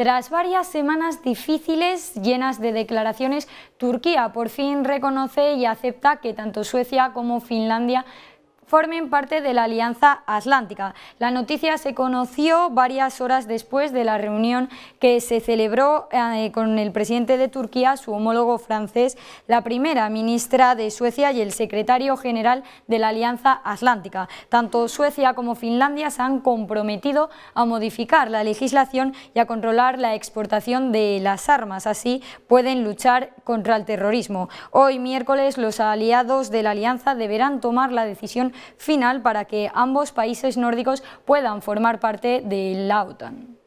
Tras varias semanas difíciles, llenas de declaraciones, Turquía por fin reconoce y acepta que tanto Suecia como Finlandia formen parte de la Alianza Atlántica. La noticia se conoció varias horas después de la reunión que se celebró eh, con el presidente de Turquía, su homólogo francés, la primera ministra de Suecia y el secretario general de la Alianza Atlántica. Tanto Suecia como Finlandia se han comprometido a modificar la legislación y a controlar la exportación de las armas. Así pueden luchar contra el terrorismo. Hoy miércoles los aliados de la alianza deberán tomar la decisión final para que ambos países nórdicos puedan formar parte de la OTAN.